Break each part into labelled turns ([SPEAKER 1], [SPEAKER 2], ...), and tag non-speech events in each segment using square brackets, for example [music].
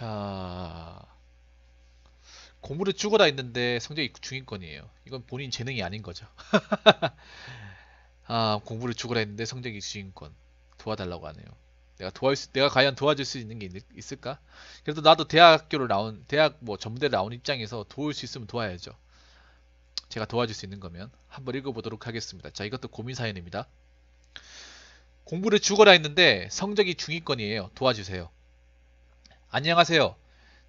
[SPEAKER 1] 자 고물에 죽어라 있는데 성적이 중위권이에요. 이건 본인 재능이 아닌 거죠. [laughs] 아 공부를 죽으라 했는데 성적이 주인권 도와달라고 하네요. 내가 도와 내가 과연 도와줄 수 있는 게 있, 을까 그래도 나도 대학교를 나온 대학 뭐 전문대를 나온 입장에서 도울 수 있으면 도와야죠. 제가 도와줄 수 있는 거면 한번 읽어보도록 하겠습니다. 자 이것도 고민 사연입니다. 공부를 죽어라 했는데 성적이 중위권이에요. 도와주세요. 안녕하세요.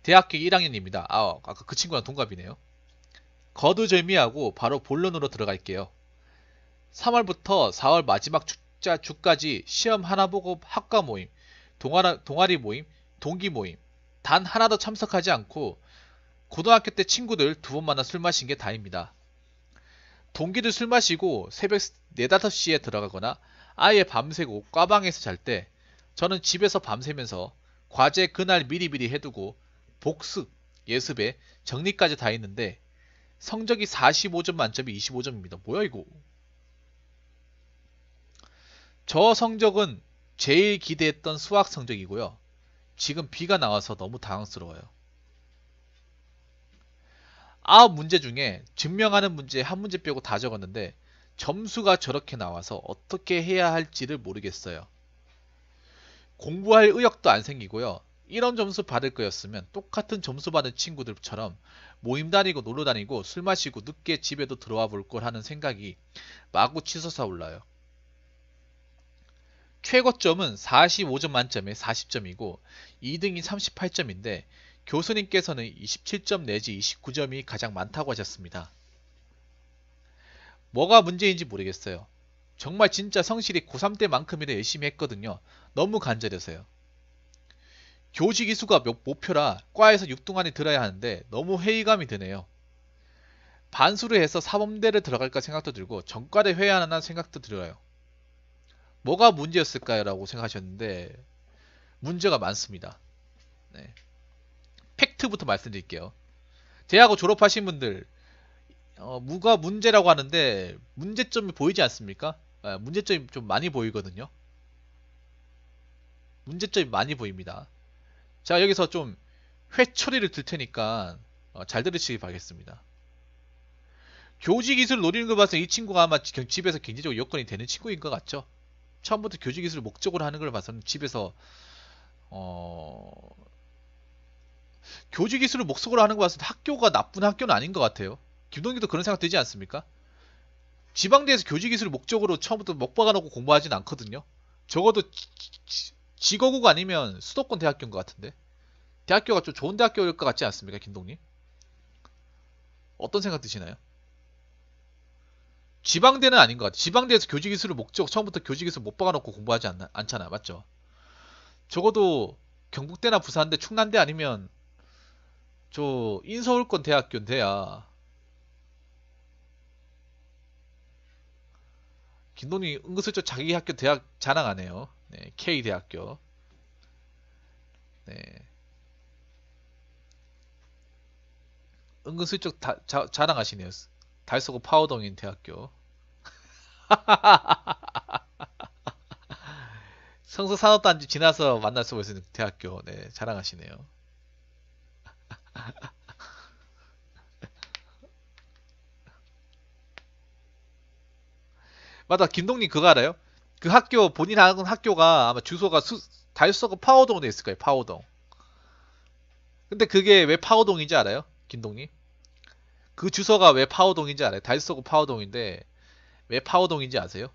[SPEAKER 1] 대학교 1학년입니다. 아, 아까 그 친구랑 동갑이네요. 거두절미하고 바로 본론으로 들어갈게요. 3월부터 4월 마지막 축자 주까지 시험 하나 보고 학과 모임, 동아라, 동아리 모임, 동기 모임 단 하나도 참석하지 않고 고등학교 때 친구들 두번 만나 술 마신 게 다입니다. 동기들 술 마시고 새벽 4, 5시에 들어가거나 아예 밤새고 과방에서 잘 때 저는 집에서 밤새면서 과제 그날 미리미리 해두고 복습, 예습에 정리까지 다 했는데 성적이 45점 만점에 25점입니다. 뭐야 이거? 저 성적은 제일 기대했던 수학 성적이고요. 지금 B가 나와서 너무 당황스러워요. 아홉 문제 중에 증명하는 문제 한 문제 빼고 다 적었는데 점수가 저렇게 나와서 어떻게 해야 할지를 모르겠어요. 공부할 의욕도 안 생기고요. 이런 점수 받을 거였으면 똑같은 점수 받은 친구들처럼 모임 다니고 놀러 다니고 술 마시고 늦게 집에도 들어와 볼 걸 하는 생각이 마구 치솟아 올라요. 최고점은 45점 만점에 40점이고 2등이 38점인데 교수님께서는 27점 내지 29점이 가장 많다고 하셨습니다. 뭐가 문제인지 모르겠어요. 정말 진짜 성실히 고3 때만큼이나 열심히 했거든요. 너무 간절해서요. 교직 이수가 목표라 과에서 6등 안에 들어야 하는데 너무 회의감이 드네요. 반수를 해서 사범대를 들어갈까 생각도 들고 전과를 회야 하나 생각도 들어요. 뭐가 문제였을까요? 라고 생각하셨는데 문제가 많습니다. 네. 팩트부터 말씀드릴게요. 대학을 졸업하신 분들 어, 무가 문제라고 하는데 문제점이 보이지 않습니까? 아, 문제점이 좀 많이 보이거든요. 문제점이 많이 보입니다. 자 여기서 좀회처리를들 테니까 어, 잘 들으시기 바라겠습니다. 교직 기술을 노리는 걸 봐서 이 친구가 아마 집에서 경제적 여건이 되는 친구인 것 같죠? 처음부터 교직 기술을 목적으로 하는 걸 봐서는 집에서 어... 교직 기술을 목적으로 하는 걸 봐서 학교가 나쁜 학교는 아닌 것 같아요. 김동기도 그런 생각 되지 않습니까? 지방대에서 교직기술 목적으로 처음부터 먹박아놓고 공부하진 않거든요. 적어도 지거국 아니면 수도권 대학교인 것 같은데 대학교가 좀 좋은 대학교일 것 같지 않습니까, 김동님? 어떤 생각 드시나요? 지방대는 아닌 것 같아. 요 지방대에서 교직기술을 목적 처음부터 교직기술 못 박아놓고 공부하지 않, 않잖아, 맞죠? 적어도 경북대나 부산대, 충남대 아니면 저 인서울권 대학교인데야 김돈이 은근슬쩍 자기 학교 대학 자랑 하네요 네, K 대학교. 네. 은근슬쩍 다, 자, 자랑하시네요. 달서구 파워동인 대학교. [laughs] 성서 산업단지 지나서 만날 수가 있는 대학교. 네, 자랑하시네요. [laughs] 맞아 김동님 그거 알아요? 그 학교 본인 하는 학교가 아마 주소가 수, 다이소가 파워동에 있을 거예요. 파워동. 근데 그게 왜 파워동인지 알아요? 김동님? 그 주소가 왜 파워동인지 알아요? 다이소고 파워동인데 왜 파워동인지 아세요?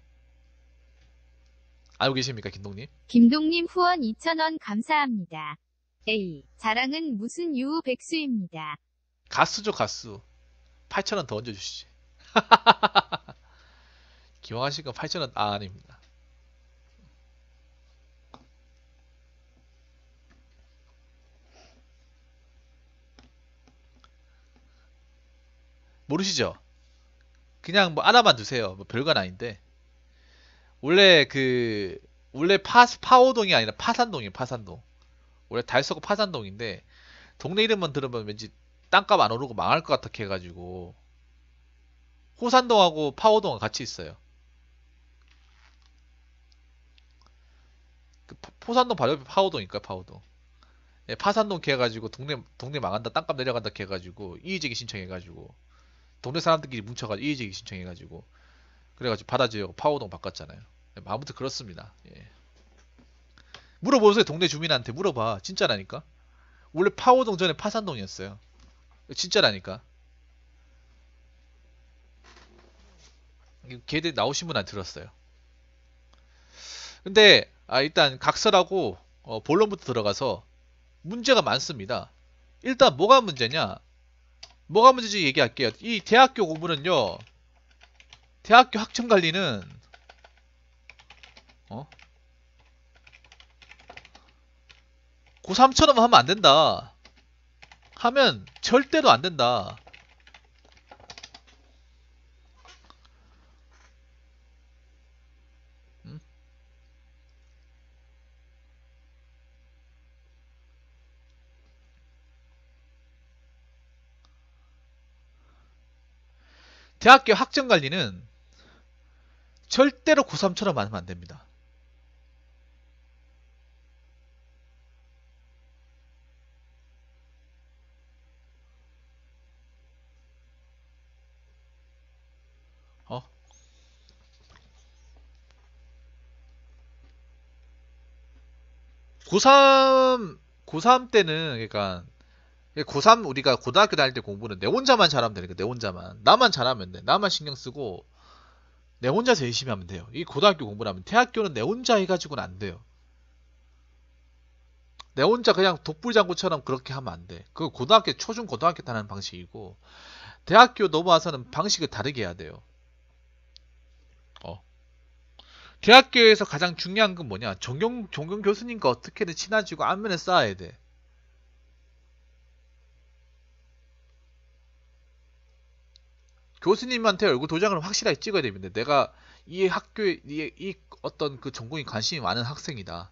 [SPEAKER 1] 알고 계십니까, 김동님? 김동님 후원 2,000원 감사합니다. A. 자랑은 무슨 유 백수입니다. 가수죠, 가수. 8,000원 더 얹어주시지. [laughs] 기왕하신 건8천원 아, 아닙니다. 모르시죠? 그냥 뭐 하나만 두세요. 뭐 별건 아닌데. 원래 그 원래 파 파오동이 아니라 파산동이에요. 파산동. 원래 달서구 파산동인데 동네 이름만 들으면 왠지 땅값 안 오르고 망할 것 같아 해가지고 호산동하고 파오동은 같이 있어요. 그 포산동 바로 옆에 파우동이니까 파우동. 예, 파산동 개가지고 동네 동네 망한다 땅값 내려간다 개가지고 이의제기 신청해가지고 동네 사람들끼리 뭉쳐가지고 이의제기 신청해가지고 그래가지고 받아줘요 파우동 바꿨잖아요. 예, 아무튼 그렇습니다. 예. 물어보세요 동네 주민한테 물어봐 진짜라니까. 원래 파우동 전에 파산동이었어요. 진짜라니까. 걔들 나오신 분 안 들었어요. 근데 아, 일단 각설하고 어, 본론부터 들어가서 문제가 많습니다. 일단 뭐가 문제냐? 뭐가 문제지 얘기할게요. 이 대학교 고문은요. 대학교 학점 관리는 어? 고3처럼 하면 안 된다. 하면 절대로 안 된다. 대학교 학점 관리는 절대로 고3처럼 하면 안 됩니다. 어? 고3, 고3 때는, 그러니까, 예, 고3 우리가 고등학교 다닐 때 공부는 내 혼자만 잘하면 되니까 내 혼자만 나만 잘하면 돼 나만 신경 쓰고 내 혼자서 열심히 하면 돼요 이 고등학교 공부를하면 대학교는 내 혼자 해가지고는 안 돼요 내 혼자 그냥 독불장구처럼 그렇게 하면 안 돼 그거 고등학교 초중 고등학교 다 하는 방식이고 대학교 넘어와서는 방식을 다르게 해야 돼요 어. 대학교에서 가장 중요한 건 뭐냐 정경정경 교수님과 어떻게든 친해지고 안면을 쌓아야 돼 교수님한테 얼굴 도장을 확실하게 찍어야 됩니다. 내가 이 학교에 이, 이 어떤 그 전공에 관심이 많은 학생이다.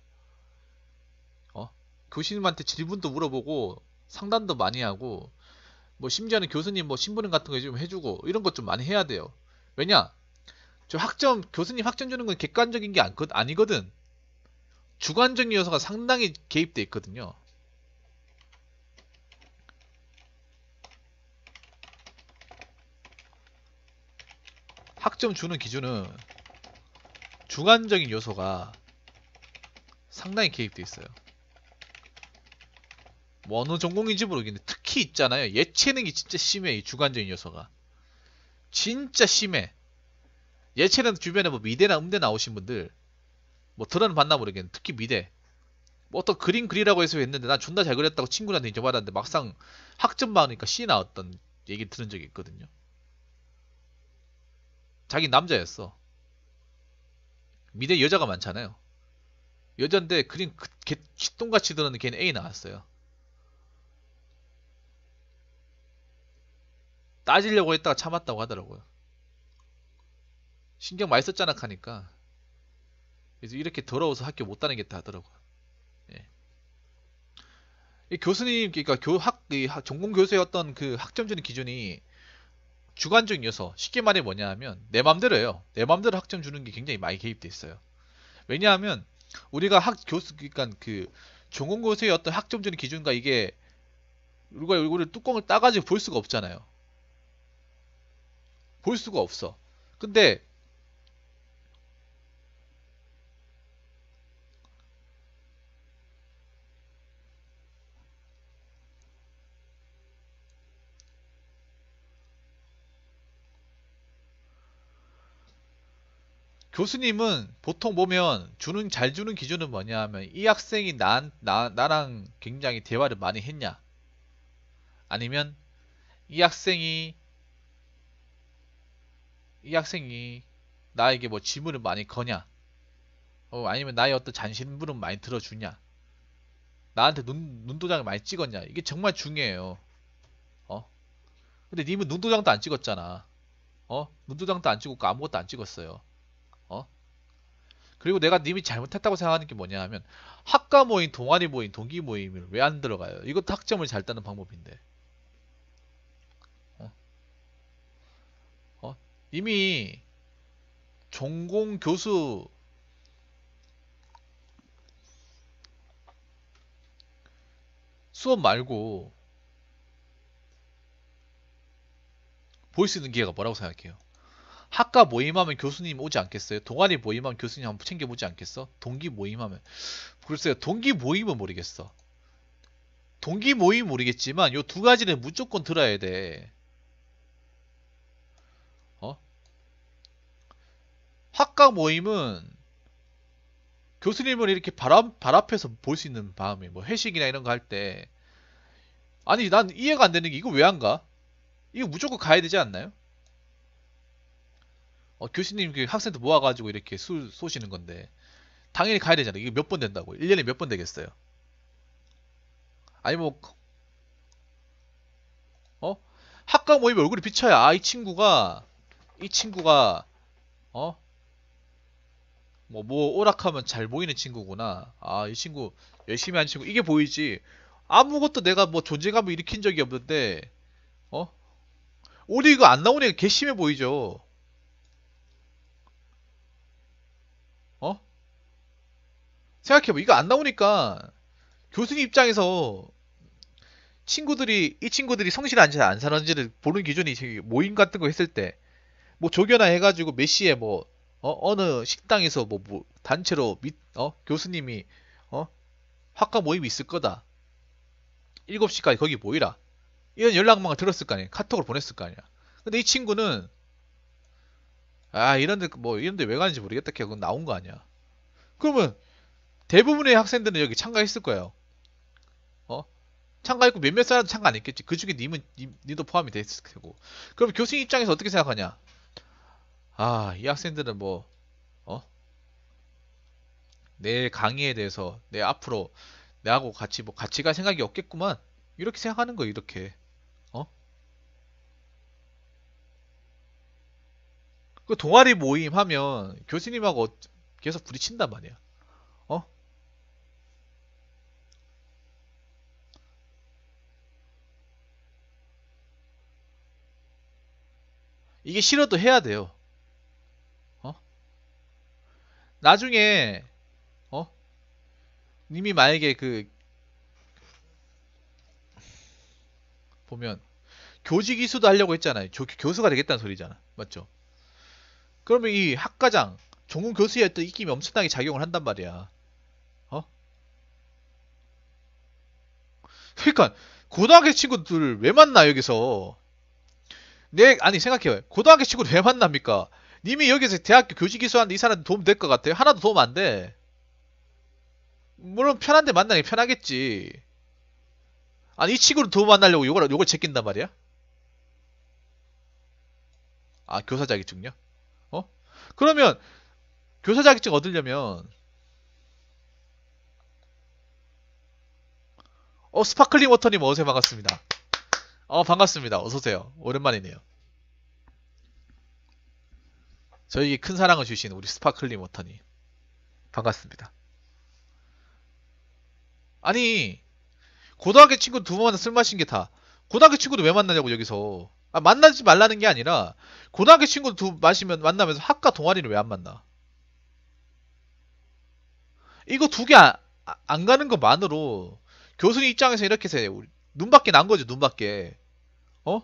[SPEAKER 1] 어? 교수님한테 질문도 물어보고 상담도 많이 하고 뭐 심지어는 교수님 뭐 신부름 같은 거 좀 해주고 이런 것 좀 많이 해야 돼요. 왜냐? 저 학점 교수님 학점 주는 건 객관적인 게 그 아니거든. 주관적인 요소가 상당히 개입돼 있거든요. 학점 주는 기준은 주관적인 요소가 상당히 개입되어 있어요. 뭐 어느 전공인지 모르겠는데 특히 있잖아요. 예체능이 진짜 심해. 이 주관적인 요소가. 진짜 심해. 예체능 주변에 뭐 미대나 음대 나오신 분들 뭐 들어는 봤나 모르겠는데 특히 미대 뭐 어떤 그림 그리라고 해서 했는데 난 존나 잘 그렸다고 친구한테 인정받았는데 막상 학점 받으니까 C 나왔던 얘기 들은 적이 있거든요. 자기 남자였어. 미대 여자가 많잖아요. 여잔데 그림 개, 그, 개똥같이 들었는 걔는 A 나왔어요. 따지려고 했다가 참았다고 하더라고요. 신경 많이 썼잖아 하니까 그래서 이렇게 더러워서 학교 못 다니겠다 하더라고요. 예. 이 교수님 그러니까 교학 전공 교수였던그 학점 주는 기준이 주관적 요소 쉽게 말해 뭐냐 하면 내 맘대로 해요 내 맘대로 학점 주는 게 굉장히 많이 개입돼 있어요 왜냐하면 우리가 학 교수 그니까그 전공고수의 어떤 학점 주는 기준과 이게 우리가 얼굴를 뚜껑을 따가지고 볼 수가 없잖아요 볼 수가 없어 근데 교수님은 보통 보면 주는 잘 주는 기준은 뭐냐 하면 이 학생이 나, 나, 나랑 굉장히 대화를 많이 했냐 아니면 이 학생이 이 학생이 나에게 뭐 질문을 많이 거냐 어, 아니면 나의 어떤 잔심부름 많이 들어주냐 나한테 눈, 눈도장을 많이 찍었냐 이게 정말 중요해요 어 근데 님은 눈도장도 안 찍었잖아 어 눈도장도 안 찍었고 아무것도 안 찍었어요 그리고 내가 님이 잘못했다고 생각하는 게 뭐냐 하면 학과 모임, 동아리 모임, 동기 모임을 왜 안 들어가요? 이것도 학점을 잘 따는 방법인데. 어? 어? 이미 전공 교수 수업 말고 볼 수 있는 기회가 뭐라고 생각해요? 학과 모임하면 교수님 오지 않겠어요? 동아리 모임하면 교수님 한 번 챙겨보지 않겠어? 동기 모임하면 글쎄요 동기 모임은 모르겠어 동기 모임 모르겠지만 요 두 가지는 무조건 들어야 돼 어? 학과 모임은 교수님을 이렇게 발, 앞, 발 앞에서 볼 수 있는 마음이 뭐 회식이나 이런 거 할 때 아니 난 이해가 안 되는 게 이거 왜 안 가? 이거 무조건 가야 되지 않나요? 어, 교수님 그 학생들 모아가지고 이렇게 술 쏘시는 건데 당연히 가야 되잖아. 이게 몇 번 된다고? 1년에 몇 번 되겠어요? 아니 뭐 그, 어? 학과 모임 얼굴이 비쳐야 아 이 친구가 이 친구가 어? 뭐, 뭐 오락하면 잘 보이는 친구구나. 아, 이 친구 열심히 하는 친구 이게 보이지. 아무것도 내가 뭐 존재감을 일으킨 적이 없는데 어? 오히 이거 안 나오니까 괘씸해 보이죠. 생각해봐. 이거 안 나오니까 교수님 입장에서 친구들이 이 친구들이 성실한지안 사는지를 보는 기준이 모임 같은 거 했을 때 뭐 조교나 해가지고 몇 시에 뭐 어, 어느 식당에서 뭐, 뭐 단체로 미, 어, 교수님이 어 학과 모임이 있을 거다 7시까지 거기 모이라 이런 연락망을 들었을 거 아니야 카톡을 보냈을 거 아니야 근데 이 친구는 아 이런데 뭐 이런데 왜 가는지 모르겠다 결국 나온 거 아니야 그러면 대부분의 학생들은 여기 참가했을 거예요. 어? 참가했고 몇몇 사람도 참가 안 했겠지. 그 중에 님은 님, 님도 포함이 됐을 테고. 그럼 교수님 입장에서 어떻게 생각하냐? 아, 이 학생들은 뭐 어? 내 강의에 대해서 내 앞으로 내하고 같이 뭐 같이 갈 생각이 없겠구만. 이렇게 생각하는 거요 이렇게. 어? 그 동아리 모임 하면 교수님하고 계속 부딪힌단 말이야. 이게 싫어도 해야 돼요. 어? 나중에 어? 님이 만약에 그 보면 교직 이수도 하려고 했잖아요. 조, 교수가 되겠다는 소리잖아. 맞죠? 그러면 이 학과장, 종문 교수의 어떤 입김이 엄청나게 작용을 한단 말이야. 어? 그니까 고등학교 친구들 왜 만나 여기서 내 아니 생각해요. 고등학교 친구를 왜 만납니까? 님이 여기서 대학교 교직 이수하는데 이 사람 도움 될 것 같아요? 하나도 도움 안 돼. 물론 편한데 만나기 편하겠지. 아니 이 친구를 도움 안 하려고 요걸 요걸 제낀단 말이야? 아 교사 자격증요? 어? 그러면 교사 자격증 얻으려면 어 스파클링 워터님 어서 반갑습니다. 어, 반갑습니다. 어서오세요. 오랜만이네요. 저에게 큰 사랑을 주신 우리 스파클리 워터니 반갑습니다. 아니, 고등학교 친구 두 번만에 술 마신 게 다. 고등학교 친구도 왜 만나냐고, 여기서. 아, 만나지 말라는 게 아니라, 고등학교 친구 두 마시면, 만나면서 학과 동아리를 왜 안 만나? 이거 두 개 안, 안 가는 것만으로, 교수님 입장에서 이렇게 세, 눈밖에 난 거죠, 눈밖에. 哦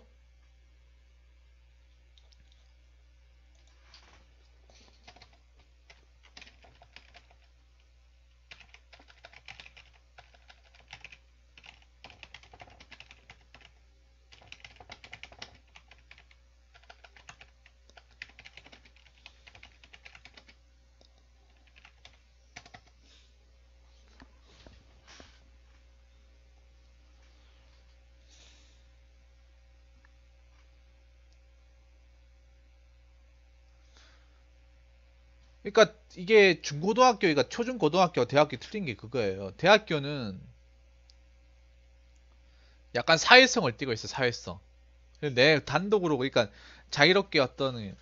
[SPEAKER 1] 그러니까 이게 중고등학교가 초중고등학교 대학교 틀린 게 그거예요. 대학교는 약간 사회성을 띠고 있어 사회성. 내 단독으로 그러니까 자유롭게 어떤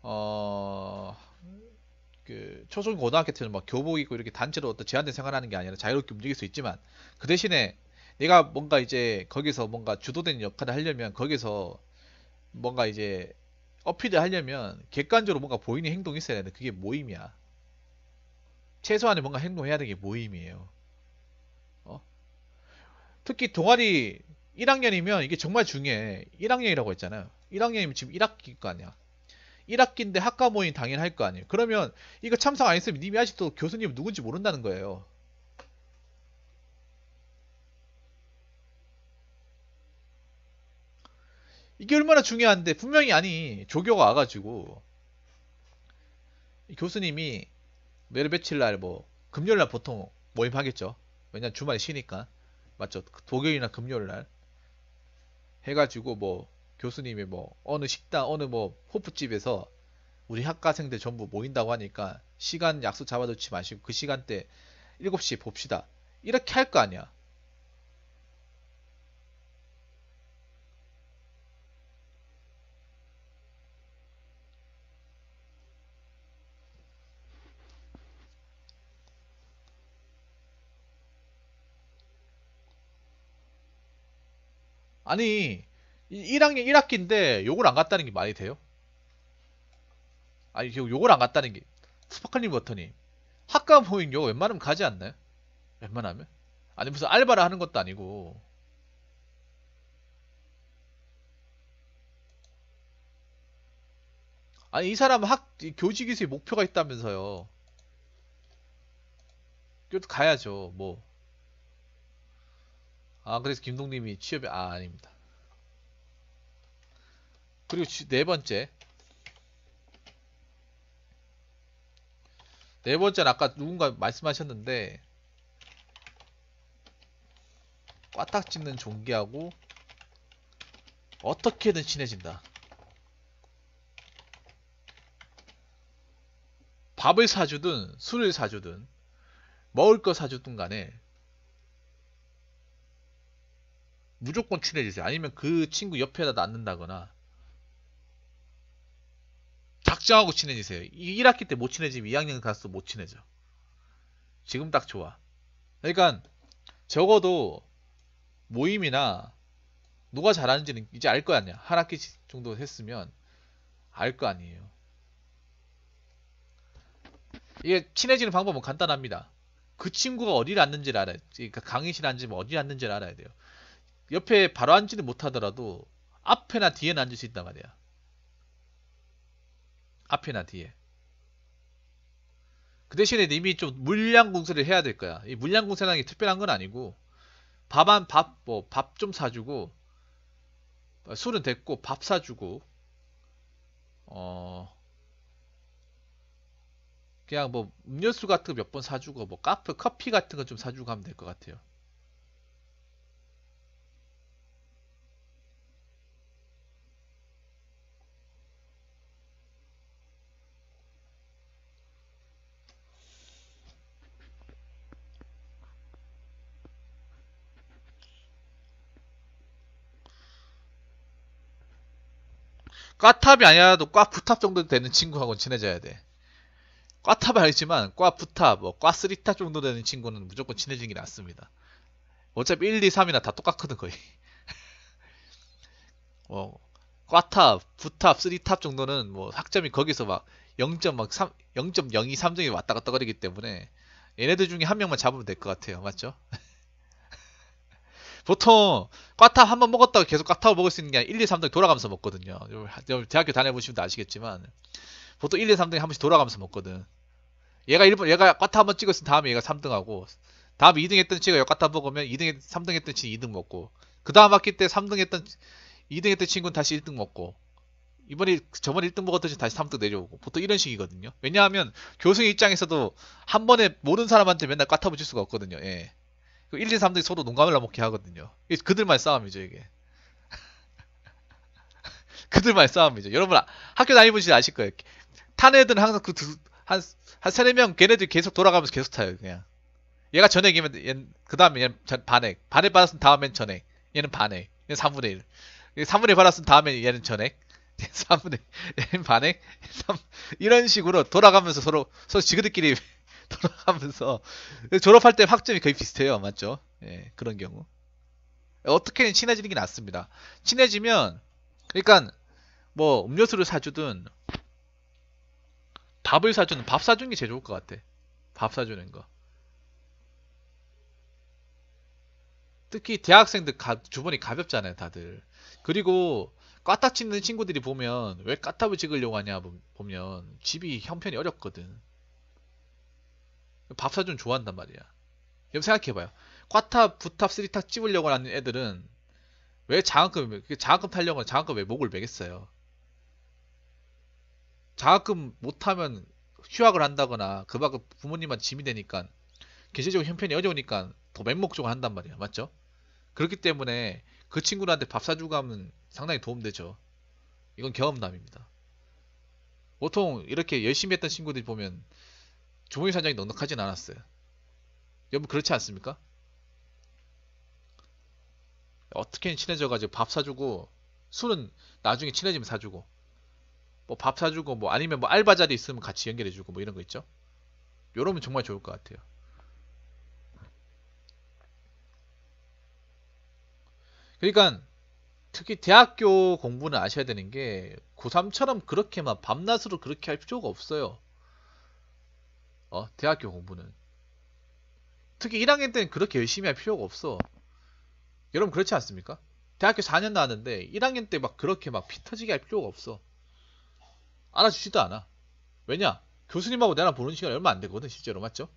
[SPEAKER 1] 어그 초중고등학교 때는 막 교복 입고 이렇게 단체로 어떤 제한된 생활하는 게 아니라 자유롭게 움직일 수 있지만 그 대신에 내가 뭔가 이제 거기서 뭔가 주도된 역할을 하려면 거기서 뭔가 이제 어필을 하려면 객관적으로 뭔가 보이는 행동이 있어야 되는데 그게 모임이야. 최소한의 뭔가 행동해야 되는 게 모임이에요. 어? 특히 동아리 1학년이면 이게 정말 중요해. 1학년이라고 했잖아요. 1학년이면 지금 1학기일 거 아니야. 1학기인데 학과 모임 당연히 할 거 아니에요. 그러면 이거 참석 안 했으면 님이 아직도 교수님 누군지 모른다는 거예요. 이게 얼마나 중요한데 분명히 아니 조교가 와가지고 교수님이 매일 며칠 날뭐 금요일 날 보통 모임하겠죠. 왜냐 주말에 쉬니까 맞죠. 독일이나 그 금요일 날 해가지고 뭐 교수님이 뭐 어느 식당 어느 뭐 호프집에서 우리 학과생들 전부 모인다고 하니까 시간 약속 잡아놓지 마시고 그 시간대 7시 봅시다. 이렇게 할 거 아니야. 아니 1학년 1학기인데 욕을 안 갔다는 게 말이 돼요? 아니 욕을 안 갔다는 게 스파클링 버터님 학과 모임 욕 웬만하면 가지 않나요? 웬만하면? 아니 무슨 알바를 하는 것도 아니고 아니 이 사람 학교직에서의 목표가 있다면서요. 그래도 가야죠. 뭐아 그래서 김동님이 취업이 아 아닙니다 그리고 네 번째 네 번째는 아까 누군가 말씀하셨는데 꽈딱 찍는 종기하고 어떻게든 친해진다 밥을 사주든 술을 사주든 먹을 거 사주든 간에 무조건 친해지세요. 아니면 그 친구 옆에다 놨는다거나 작정하고 친해지세요. 1학기 때 못 친해지면 2학년 가서 못 친해져. 지금 딱 좋아. 그러니까 적어도 모임이나 누가 잘하는지는 이제 알 거 아니야. 한 학기 정도 했으면 알 거 아니에요. 이게 친해지는 방법은 간단합니다. 그 친구가 어디를 앉는지를 알아야 돼요. 그러니까 강의실 앉으면 어디 를 앉는지를 알아야 돼요. 옆에 바로 앉지는 못하더라도 앞에나 뒤에 앉을 수 있단 말이야. 앞에나 뒤에. 그 대신에 이미 좀 물량 공세를 해야 될 거야. 이 물량 공세라는 게 특별한 건 아니고 밥 한 밥 뭐 밥 좀 사주고 술은 됐고 밥 사주고 어 그냥 뭐 음료수 같은 거 몇 번 사주고 뭐 카페 커피 같은 거 좀 사주고 하면 될 것 같아요. 꽈탑이 아니라도 꽈부탑 정도 되는 친구하고는 친해져야 돼. 꽈탑은 알지만 꽈부탑, 뭐 꽈쓰리탑 정도 되는 친구는 무조건 친해지는 게 낫습니다. 어차피 1, 2, 3이나 다 똑같거든 거의. [laughs] 뭐 꽈탑, 부탑, 쓰리탑 정도는 뭐 학점이 거기서 막 0.3, 막 0.023점이 왔다 갔다 거리기 때문에 얘네들 중에 한 명만 잡으면 될 것 같아요. 맞죠? [laughs] 보통 과탑한번 먹었다고 계속 과탑을 먹을 수 있는 게 아니라 1, 2, 3등 돌아가면서 먹거든요. 대학교 다녀보시면 아시겠지만 보통 1, 2, 3등 한 번씩 돌아가면서 먹거든. 얘가 1번 얘가 꽈탑 한번찍었으 다음에 얘가 3등하고 다음에 2등 했던 친구가 얘과탑 먹으면 2등 3등 했던 친구 2등 먹고 그 다음 학기 때 3등 했던 2등 했던 친구는 다시 1등 먹고 이번에 저번에 1등 먹었듯이 다시 3등 내려오고 보통 이런 식이거든요. 왜냐하면 교수의 입장에서도 한 번에 모든 사람한테 맨날 까타붙일 수가 없거든요. 예. 1, 2, 3등이 서로 농감을 나먹게 하거든요. 그들만 싸움이죠, 이게. [laughs] 그들만 싸움이죠. 여러분, 아, 학교 다니보시면 아실 거예요. 탄 애들은 항상 그 두, 한, 한 세네 명걔네들 계속 돌아가면서 계속 타요, 그냥. 얘가 전액이면, 그 다음에 얘는 반액. 반액 받았으면 다음엔 전액. 얘는 반액. 얘는 3분의 1. 3분의 1 받았으면 다음에 얘는 전액. 3분의 1 반액. 3, 이런 식으로 돌아가면서 서로, 서로 지그들끼리 돌아가면서 [laughs] 졸업할 때 학점이 거의 비슷해요. 맞죠? 예, 그런 경우. 어떻게든 친해지는 게 낫습니다. 친해지면 그러니까 뭐 음료수를 사주든 밥을 사주는 밥 사주는 게 제일 좋을 것 같아. 밥 사주는 거. 특히 대학생들 가, 주변이 가볍잖아요, 다들. 그리고 까딱 치는 친구들이 보면 왜 까딱을 찍으려고 하냐 보면 집이 형편이 어렵거든. 밥사준 좋아한단 말이야. 여러분 생각해봐요. 과탑 부탑, 쓰리탑 찍으려고 하는 애들은 왜 장학금, 그 장학금 타려고 장학금 왜 목을 매겠어요? 장학금 못하면 휴학을 한다거나 그만큼 부모님만 짐이 되니까 개체적으로 형편이 어려우니까 더 맹목적으로 한단 말이야. 맞죠? 그렇기 때문에 그 친구들한테 밥 사주고 하면 상당히 도움되죠. 이건 경험담입니다. 보통 이렇게 열심히 했던 친구들이 보면 조모유 산장이 넉넉하진 않았어요. 여러분 그렇지 않습니까? 어떻게든 친해져가지고 밥 사주고 술은 나중에 친해지면 사주고 뭐 밥 사주고 뭐 아니면 뭐 알바 자리 있으면 같이 연결해주고 뭐 이런 거 있죠. 여러분 정말 좋을 것 같아요. 그러니까 특히 대학교 공부는 아셔야 되는 게 고3처럼 그렇게 막 밤낮으로 그렇게 할 필요가 없어요. 어? 대학교 공부는. 특히 1학년 때는 그렇게 열심히 할 필요가 없어. 여러분 그렇지 않습니까? 대학교 4년 나왔는데 1학년 때 막 그렇게 막 피 터지게 할 필요가 없어. 알아주지도 않아. 왜냐? 교수님하고 내가 보는 시간이 얼마 안 되거든, 실제로. 맞죠?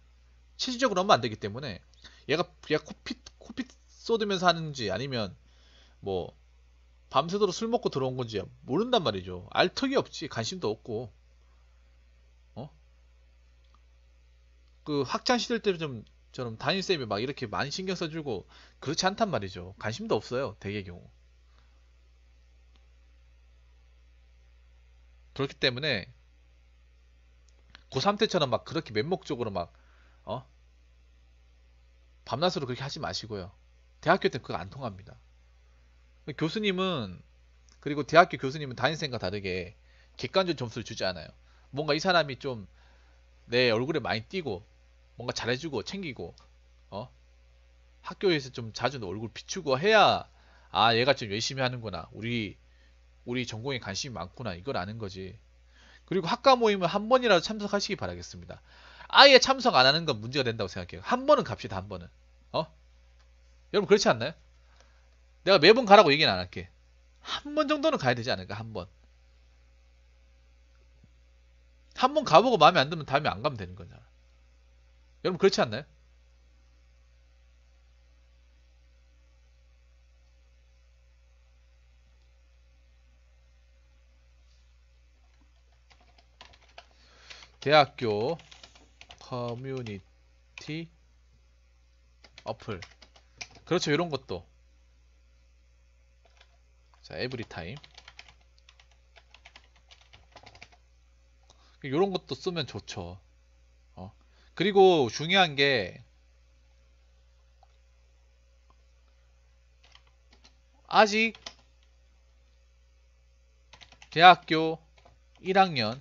[SPEAKER 1] 체질적으로 얼마 안 되기 때문에 얘가, 얘가 코피, 코피 쏟으면서 하는지 아니면 뭐 밤새도록 술 먹고 들어온 건지 모른단 말이죠. 알 턱이 없지. 관심도 없고. 그 학창 시절 때좀저럼 담임 쌤이 막 이렇게 많이 신경 써주고 그렇지 않단 말이죠. 관심도 없어요. 대개 경우. 그렇기 때문에 고3 때처럼 막 그렇게 맹목적으로막 어? 밤낮으로 그렇게 하지 마시고요. 대학교 때 그거 안 통합니다. 교수님은 그리고 대학교 교수님은 담임생과 다르게 객관적 점수를 주지 않아요. 뭔가 이 사람이 좀 내 얼굴에 많이 띄고 뭔가 잘해주고 챙기고 어 학교에서 좀 자주 얼굴 비추고 해야 아 얘가 좀 열심히 하는구나 우리 우리 전공에 관심이 많구나 이걸 아는 거지 그리고 학과 모임을 한 번이라도 참석하시기 바라겠습니다 아예 참석 안 하는 건 문제가 된다고 생각해요 한 번은 갑시다 한 번은 어 여러분 그렇지 않나요 내가 매번 가라고 얘기는 안 할게 한 번 정도는 가야 되지 않을까 한 번 한 번 가보고 마음에 안 들면 다음에 안 가면 되는 거잖아 여러분 그렇지 않나요? 대학교 커뮤니티 어플 그렇죠 이런 것도 자 에브리타임 이런 것도 쓰면 좋죠 그리고 중요한 게 아직 대학교 1학년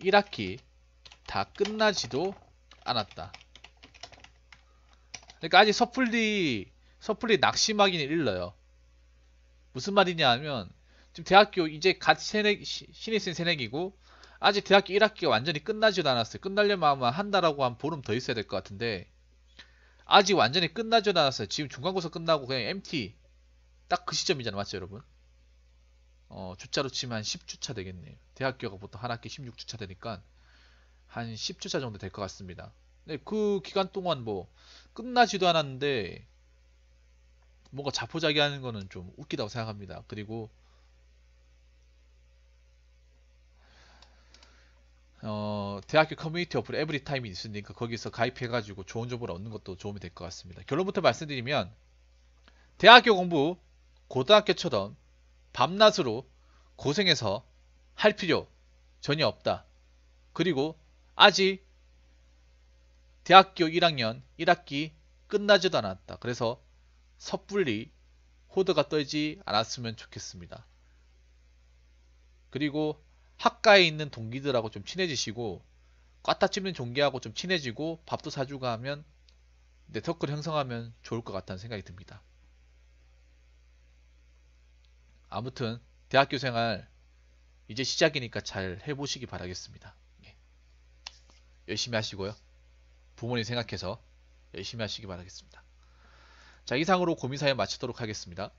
[SPEAKER 1] 1학기 다 끝나지도 않았다. 그러니까 아직 섣불리 섣불리 낙심하기는 일러요. 무슨 말이냐 하면 지금 대학교 이제 갓 새내, 신입생 새내기고 아직 대학교 1학기가 완전히 끝나지도 않았어요. 끝날려면 아마 한 달하고 한 보름 더 있어야 될 것 같은데 아직 완전히 끝나지도 않았어요. 지금 중간고사 끝나고 그냥 MT 딱 그 시점이잖아요. 맞죠 여러분? 어, 주차로 치면 한 10주차 되겠네요. 대학교가 보통 한 학기 16주차 되니까 한 10주차 정도 될 것 같습니다. 근데 네, 그 기간 동안 뭐 끝나지도 않았는데 뭔가 자포자기하는 거는 좀 웃기다고 생각합니다. 그리고 어, 대학교 커뮤니티 어플 에브리타임이 있으니까 거기서 가입해가지고 좋은 정보를 얻는 것도 도움이 될 것 같습니다. 결론부터 말씀드리면 대학교 공부 고등학교처럼 밤낮으로 고생해서 할 필요 전혀 없다. 그리고 아직 대학교 1학년 1학기 끝나지도 않았다. 그래서 섣불리 호드가 떨지 않았으면 좋겠습니다. 그리고 학과에 있는 동기들하고 좀 친해지시고 꽈타 찝는 종기하고 좀 친해지고 밥도 사주고 하면 네트워크를 형성하면 좋을 것 같다는 생각이 듭니다. 아무튼 대학교 생활 이제 시작이니까 잘 해보시기 바라겠습니다. 예. 열심히 하시고요. 부모님 생각해서 열심히 하시기 바라겠습니다. 자 이상으로 고민사연 마치도록 하겠습니다.